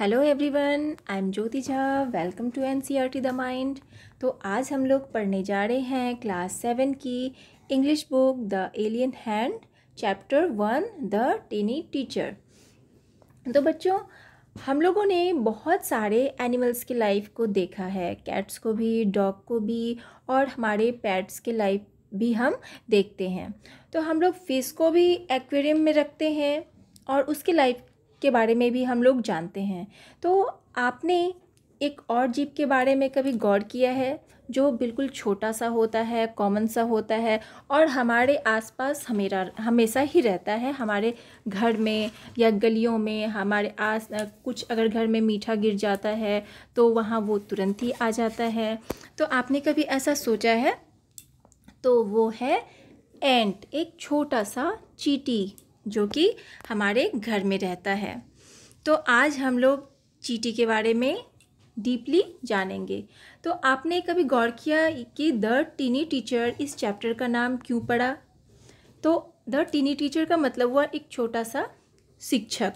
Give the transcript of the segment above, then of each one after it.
Hello everyone I am Jyoti Jha welcome to N C R T the mind तो आज हम लोग पढ़ने जा रहे हैं क्लास सेवन की English book the alien hand chapter one the tiny teacher तो बच्चों हम लोगों ने बहुत सारे एनिमल्स की लाइफ को देखा है कैट्स को भी डॉग को भी और हमारे पैट्स के लाइफ भी हम देखते हैं तो हम लोग फिश को भी एक्वेरियम में रखते हैं और उसकी लाइफ के बारे में भी हम लोग जानते हैं तो आपने एक और जीप के बारे में कभी गौर किया है जो बिल्कुल छोटा सा होता है कॉमन सा होता है और हमारे आसपास हमेरा हमेशा ही रहता है हमारे घर में या गलियों में हमारे आस कुछ अगर घर में मीठा गिर जाता है तो वहाँ वो तुरंत ही आ जाता है तो आपने कभी ऐसा सोचा है तो वो है एंट एक छोटा सा चीटी जो कि हमारे घर में रहता है तो आज हम लोग चीटी के बारे में डीपली जानेंगे तो आपने कभी गौर किया कि द टीनी टीचर इस चैप्टर का नाम क्यों पड़ा तो द टीनी टीचर का मतलब हुआ एक छोटा सा शिक्षक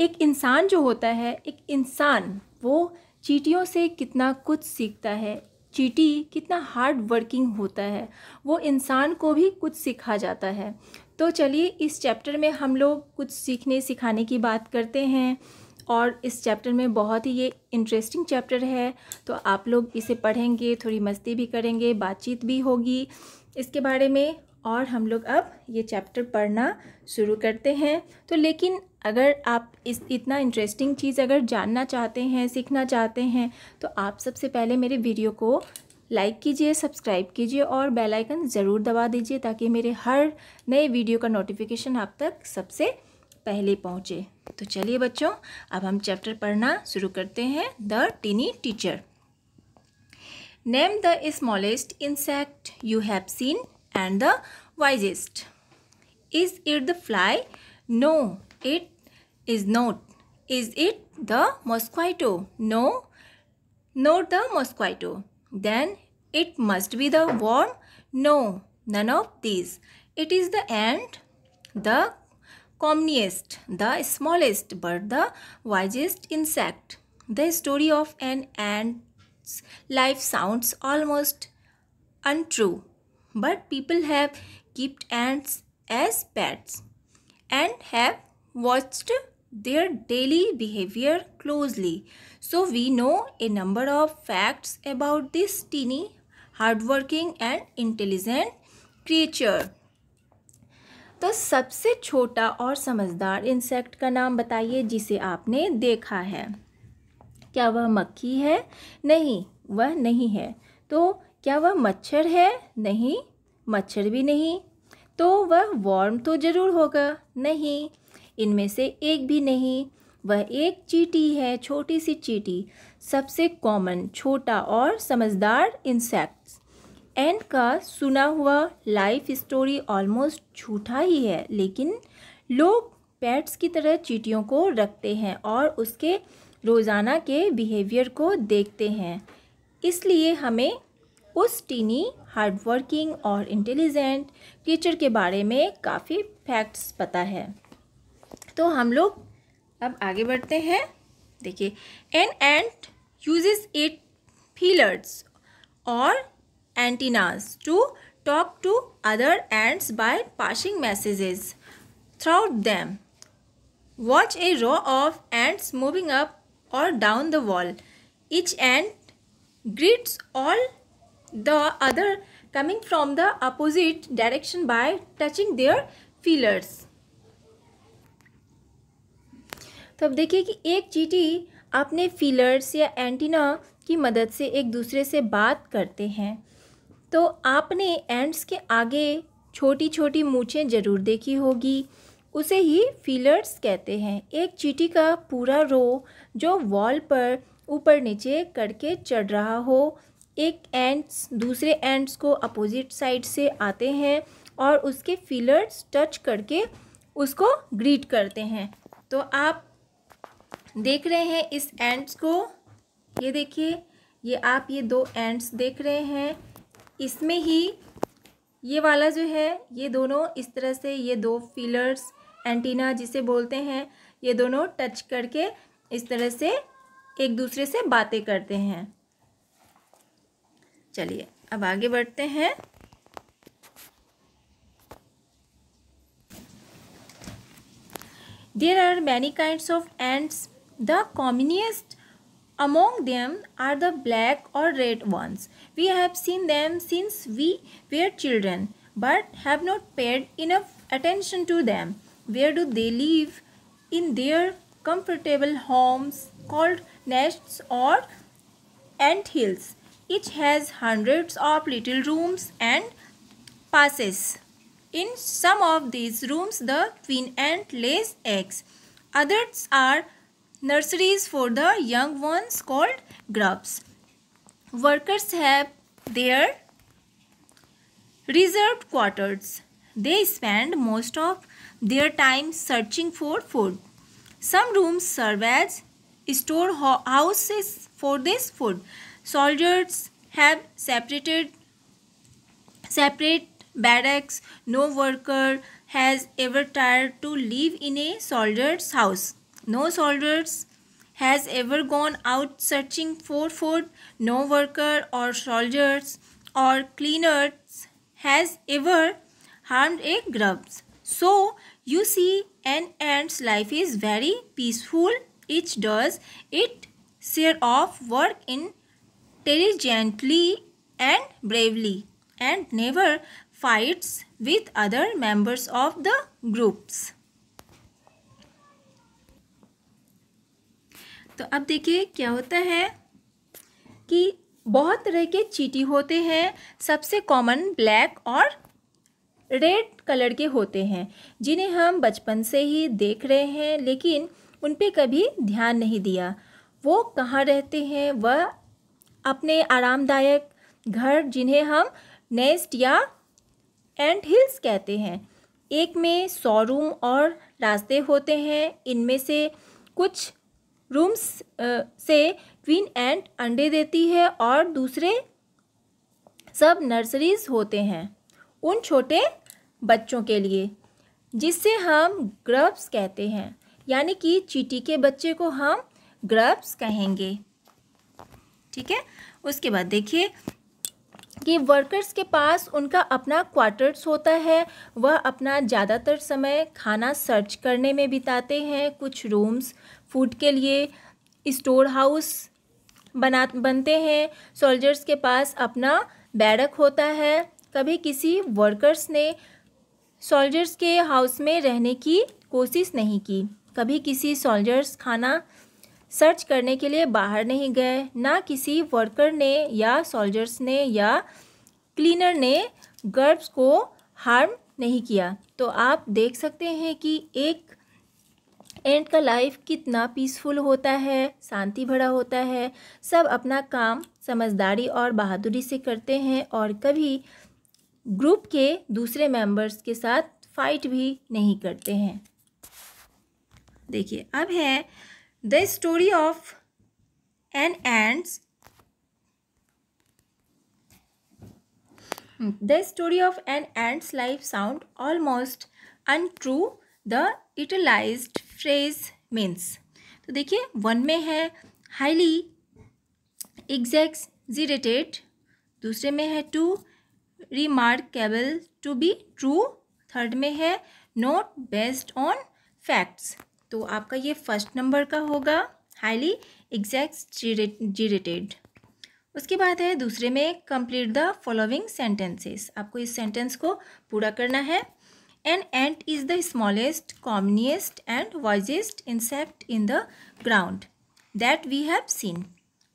एक इंसान जो होता है एक इंसान वो चीटियों से कितना कुछ सीखता है चीटी कितना हार्ड वर्किंग होता है वो इंसान को भी कुछ सिखा जाता है तो चलिए इस चैप्टर में हम लोग कुछ सीखने सिखाने की बात करते हैं और इस चैप्टर में बहुत ही ये इंटरेस्टिंग चैप्टर है तो आप लोग इसे पढ़ेंगे थोड़ी मस्ती भी करेंगे बातचीत भी होगी इसके बारे में और हम लोग अब ये चैप्टर पढ़ना शुरू करते हैं तो लेकिन अगर आप इस इतना इंटरेस्टिंग चीज़ अगर जानना चाहते हैं सीखना चाहते हैं तो आप सबसे पहले मेरे वीडियो को लाइक कीजिए सब्सक्राइब कीजिए और बेल आइकन ज़रूर दबा दीजिए ताकि मेरे हर नए वीडियो का नोटिफिकेशन आप तक सबसे पहले पहुँचे तो चलिए बच्चों अब हम चैप्टर पढ़ना शुरू करते हैं the tiny teacher name the smallest insect you have seen and the wisest is it the fly no it is not is it the mosquito no not the mosquito Then it must be the worm. No, none of these. It is the ant, the commonest, the smallest but the wisest insect. The story of an ant's life sounds almost untrue, but people have kept ants as pets and have watched their daily behavior closely. So we know a number of facts about this teeny, working and intelligent creature. तो सबसे छोटा और समझदार insect का नाम बताइए जिसे आपने देखा है क्या वह मक्खी है नहीं वह नहीं है तो क्या वह मच्छर है नहीं मच्छर भी नहीं तो वह वॉर्म तो ज़रूर होगा नहीं इनमें से एक भी नहीं वह एक चीटी है छोटी सी चीटी सबसे कॉमन छोटा और समझदार इंसेक्ट्स एंड का सुना हुआ लाइफ स्टोरी ऑलमोस्ट झूठा ही है लेकिन लोग पेट्स की तरह चीटियों को रखते हैं और उसके रोज़ाना के बिहेवियर को देखते हैं इसलिए हमें उस टीनी हार्डवर्किंग और इंटेलिजेंट क्रिएचर के बारे में काफ़ी फैक्ट्स पता है तो हम लोग अब आगे बढ़ते हैं देखिए an ant uses it feelers और antennas to talk to other ants by passing messages through them watch a row of ants moving up और down the wall each ant greets all the other coming from the opposite direction by touching their feelers तो अब देखिए कि एक चीटी अपने feelers या antenna की मदद से एक दूसरे से बात करते हैं तो आपने एंड्स के आगे छोटी छोटी मूछें ज़रूर देखी होगी उसे ही फीलर्स कहते हैं एक चीटी का पूरा रो जो वॉल पर ऊपर नीचे करके चढ़ रहा हो एक एंड्स दूसरे एंड्स को अपोजिट साइड से आते हैं और उसके फीलर्स टच करके उसको ग्रीट करते हैं तो आप देख रहे हैं इस एंड्स को ये देखिए ये आप ये दो एंड्स देख रहे हैं इसमें ही ये वाला जो है ये दोनों इस तरह से ये दो फिलर्स एंटीना जिसे बोलते हैं ये दोनों टच करके इस तरह से एक दूसरे से बातें करते हैं चलिए अब आगे बढ़ते हैं there are many kinds of ants The commonest among them are the black or red ones. We have seen them since we were children but have not paid enough attention to them. Where do they live? In their comfortable homes called nests or ant hills. Each has hundreds of little rooms and passes. In some of these rooms, the queen ant lays eggs. Others are nurseries for the young ones called grubs. Workers have their reserved quarters. They spend most of their time searching for food. Some rooms serve as storehouses for this food. Soldiers have separated separate barracks. No worker has ever tried to live in a soldier's house. No soldiers has ever gone out searching for food. No worker or soldiers or cleaners has ever harmed a grubs. So you see an ant's life is very peaceful. It does its share of work intelligently and bravely and never fights with other members of the groups. तो अब देखिए क्या होता है कि बहुत तरह के चीटी होते हैं सबसे कॉमन ब्लैक और रेड कलर के होते हैं जिन्हें हम बचपन से ही देख रहे हैं लेकिन उन पर कभी ध्यान नहीं दिया वो कहाँ रहते हैं वह अपने आरामदायक घर जिन्हें हम नेस्ट या एंड हिल्स कहते हैं एक में सौ रूम और रास्ते होते हैं इनमें से कुछ रूम्स से क्वीन एंड अंडे देती है और दूसरे सब नर्सरीज होते हैं उन छोटे बच्चों के लिए जिससे हम ग्रब्स कहते हैं यानी कि चीटी के बच्चे को हम ग्रब्स कहेंगे ठीक है उसके बाद देखिए कि वर्कर्स के पास उनका अपना क्वार्टर्स होता है वह अपना ज़्यादातर समय खाना सर्च करने में बिताते हैं कुछ रूम्स फूड के लिए स्टोर हाउस बना बनते हैं सोल्जर्स के पास अपना बैरक होता है कभी किसी वर्कर्स ने सोल्जर्स के हाउस में रहने की कोशिश नहीं की कभी किसी सोल्जर्स खाना सर्च करने के लिए बाहर नहीं गए ना किसी वर्कर ने या सोल्जर्स ने या क्लीनर ने गर्ब्स को हार्म नहीं किया तो आप देख सकते हैं कि एक एंड का लाइफ कितना पीसफुल होता है शांति भरा होता है सब अपना काम समझदारी और बहादुरी से करते हैं और कभी ग्रुप के दूसरे मेंबर्स के साथ फाइट भी नहीं करते हैं देखिए अब है the story of an ant's the story of an ant's life sound almost untrue. The italicised phrase means तो देखिए वन में है हाईली जीरेटेड दूसरे में है too remarkable to be true third में है नोट बेस्ड ऑन फैक्ट्स तो आपका ये फर्स्ट नंबर का होगा हाईली एग्जैक्ट जीरेटेड उसके बाद है दूसरे में कंप्लीट द फॉलोइंग सेंटेंसेस आपको इस सेंटेंस को पूरा करना है an ant is the smallest commonest and wisest insect in the ground that we have seen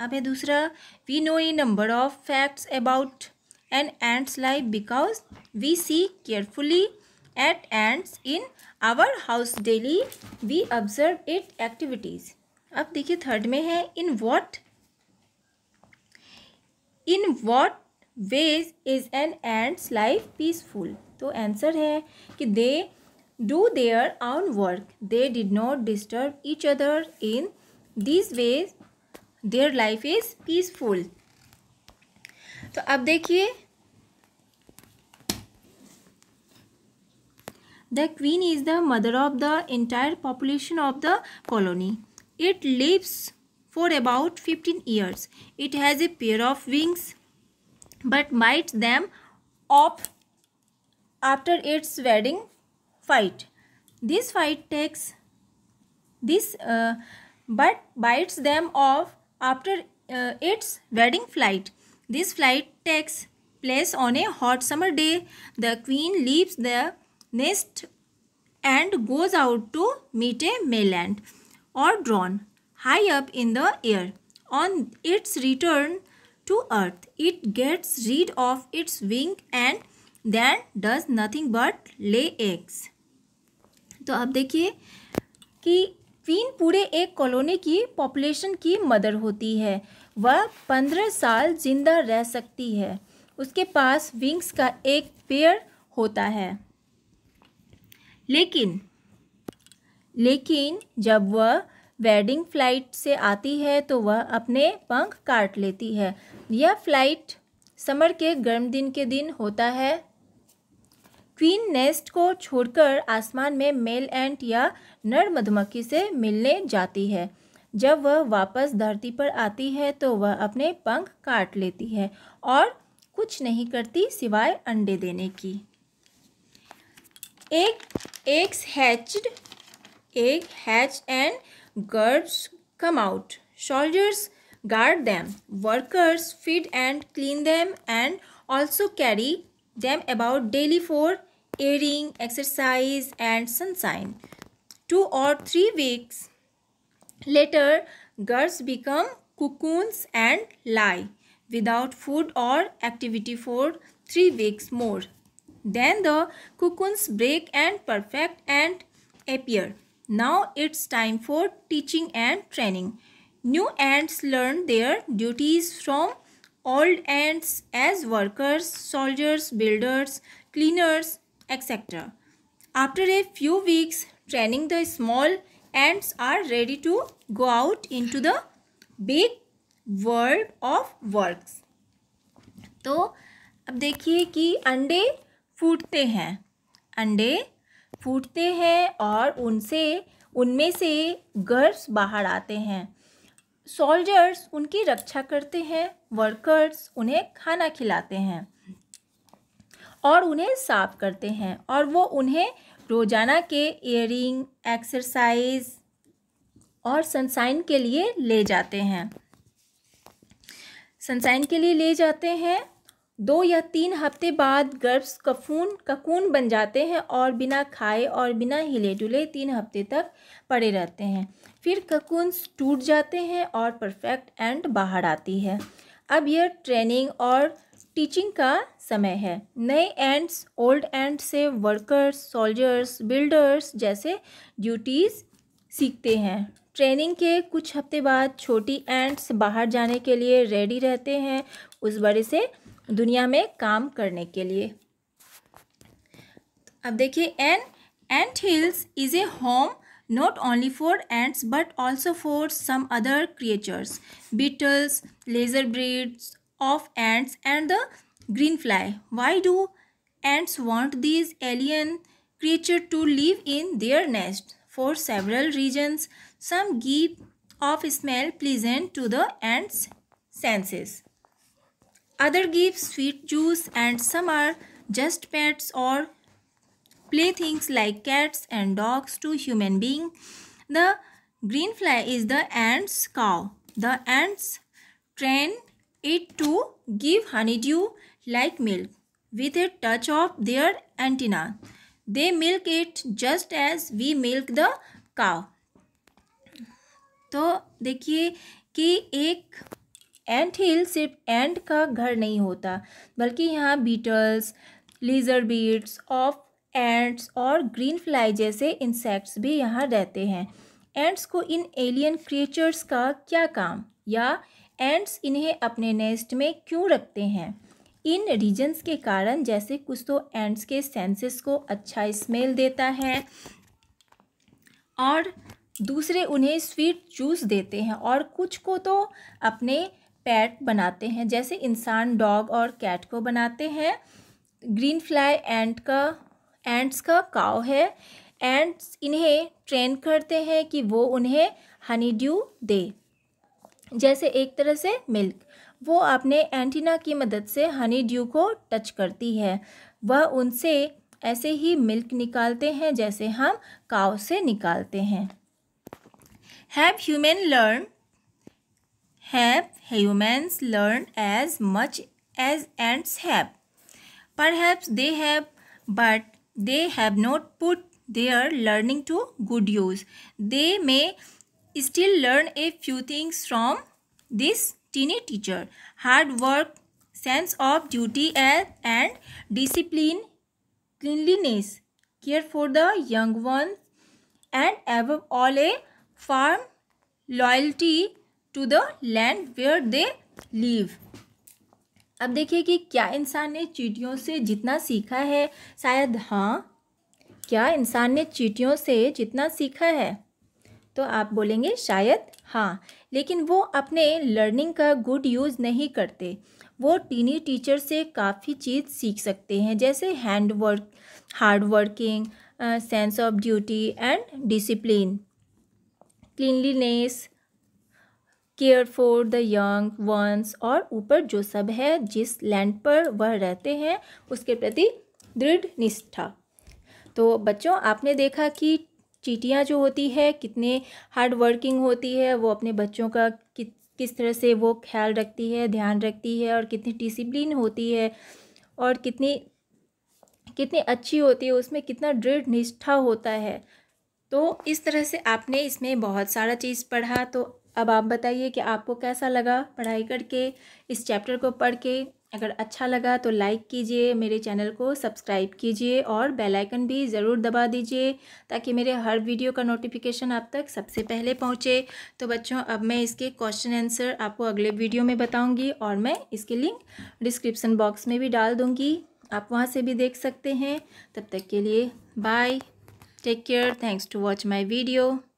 अब है दूसरा we know a number of facts about an ant's life because we see carefully at ants in our house daily we observe it activities अब देखिए third में है in what in what ways is an ant's life peaceful तो answer है कि they do their आउन work they did not disturb each other in this way their life is peaceful तो अब देखिए the queen is the mother of the entire population of the colony it lives for about fifteen years it has a pair of wings but माइट them off after its wedding fight. This fight takes this uh, but bites them off after uh, its wedding flight. This flight takes place on a hot summer day. The queen leaves the nest and goes out to meet a mainland or drone high up in the air. On its return to earth, it gets rid of its wing and then does nothing but lay eggs तो आप देखिए कि queen पूरे एक colony की population की mother होती है वह पंद्रह साल जिंदा रह सकती है उसके पास विंग्स का एक पेयर होता है लेकिन लेकिन जब वह वेडिंग फ्लाइट से आती है तो वह अपने पंख काट लेती है यह फ्लाइट समर के गर्म दिन के दिन होता है फीन नेस्ट को छोड़कर आसमान में मेल एंट या नर मधुमक्खी से मिलने जाती है जब वह वापस धरती पर आती है तो वह अपने पंख काट लेती है और कुछ नहीं करती सिवाय अंडे देने की एक एग्स हैच्ड एक hatch and grubs come out soldiers guard them. Workers feed and clean them and also carry them about daily for airing, exercise and sunshine. Two or three weeks later, girls become cocoons and lie without food or activity for three weeks more. Then the cocoons break and perfect and appear. Now it's time for teaching and training. New ants learn their duties from old ants as workers, soldiers, builders, cleaners, etcetera after a few weeks training the small ants are ready to go out into the big world of work तो अब देखिए कि अंडे फूटते हैं अंडे फूटते हैं और उनसे उनमें से गर्ल्स बाहर आते हैं सोल्जर्स उनकी रक्षा करते हैं वर्कर्स उन्हें खाना खिलाते हैं और उन्हें साफ करते हैं और वो उन्हें रोज़ाना के एयरिंग एक्सरसाइज और सनसाइन के लिए ले जाते हैं सनसाइन के लिए ले जाते हैं दो या तीन हफ्ते बाद गर्भ कफून ककून बन जाते हैं और बिना खाए और बिना हिले डुले तीन हफ्ते तक पड़े रहते हैं फिर ककून टूट जाते हैं और परफेक्ट एंड बाहर आती है अब यह ट्रेनिंग और टीचिंग का समय है नए एंड्स ओल्ड एंड से वर्कर्स सोल्जर्स बिल्डर्स जैसे ड्यूटीज़ सीखते हैं ट्रेनिंग के कुछ हफ्ते बाद छोटी एंड्स बाहर जाने के लिए रेडी रहते हैं उस बड़े से दुनिया में काम करने के लिए अब देखिए an ant hills is a home not only for ants but also for some other creatures beetles lesser breeds of ants and the green fly. Why do ants want these alien creatures to live in their nest? For several reasons, some give of smell pleasant to the ants' senses. Other give sweet juice and some are just pets or playthings like cats and dogs to human being. The green fly is the ants' cow. The ants train it to give honeydew like milk with a touch of their antenna. They milk it just as we milk the cow. तो देखिए कि एक एंट हिल सिर्फ एंट का घर नहीं होता बल्कि यहाँ beetles lesser breeds of ants और ग्रीन फ्लाई जैसे इंसेक्ट्स भी यहाँ रहते हैं एंट्स को इन एलियन क्रिएचर्स का क्या काम या एंड्स इन्हें अपने नेस्ट में क्यों रखते हैं इन रीजन्स के कारण जैसे कुछ तो एंड्स के सेंसेस को अच्छा स्मेल देता है और दूसरे उन्हें स्वीट जूस देते हैं और कुछ को तो अपने पैट बनाते हैं जैसे इंसान डॉग और कैट को बनाते हैं ग्रीन फ्लाई एंट का एंट्स का काव है एंट्स इन्हें ट्रेन करते हैं कि वो उन्हें हनी ड्यू दे जैसे एक तरह से मिल्क वो अपने एंटीना की मदद से हनी ड्यू को टच करती है वह उनसे ऐसे ही मिल्क निकालते हैं जैसे हम काव से निकालते हैं have human learn have humans learn as much as ants have perhaps they have but they have not put their learning to good use they may still learn a few things from this teeny teacher. Hard work, sense of duty and discipline, cleanliness, care for the young ones and above all a firm loyalty to the land where they live. अब देखिए कि क्या इंसान ने चीटियों से जितना सीखा है शायद हाँ क्या इंसान ने चीटियों से जितना सीखा है तो आप बोलेंगे शायद हाँ लेकिन वो अपने लर्निंग का गुड यूज़ नहीं करते वो टीनी टीचर से काफ़ी चीज़ सीख सकते हैं जैसे hand work hard working sense of duty and discipline cleanliness care for the young ones और ऊपर जो सब है जिस लैंड पर वह रहते हैं उसके प्रति दृढ़ निष्ठा तो बच्चों आपने देखा कि चीटियाँ जो होती है कितने हार्ड वर्किंग होती है वो अपने बच्चों का कि किस तरह से वो ख्याल रखती है ध्यान रखती है और कितनी डिसिप्लिन होती है और कितनी कितनी अच्छी होती है उसमें कितना दृढ़ निष्ठा होता है तो इस तरह से आपने इसमें बहुत सारा चीज़ पढ़ा तो अब आप बताइए कि आपको कैसा लगा पढ़ाई करके इस चैप्टर को पढ़ के अगर अच्छा लगा तो लाइक कीजिए मेरे चैनल को सब्सक्राइब कीजिए और बेल आइकन भी ज़रूर दबा दीजिए ताकि मेरे हर वीडियो का नोटिफिकेशन आप तक सबसे पहले पहुँचे तो बच्चों अब मैं इसके क्वेश्चन आंसर आपको अगले वीडियो में बताऊँगी और मैं इसके लिंक डिस्क्रिप्सन बॉक्स में भी डाल दूँगी आप वहाँ से भी देख सकते हैं तब तक के लिए bye take care thanks to watch my video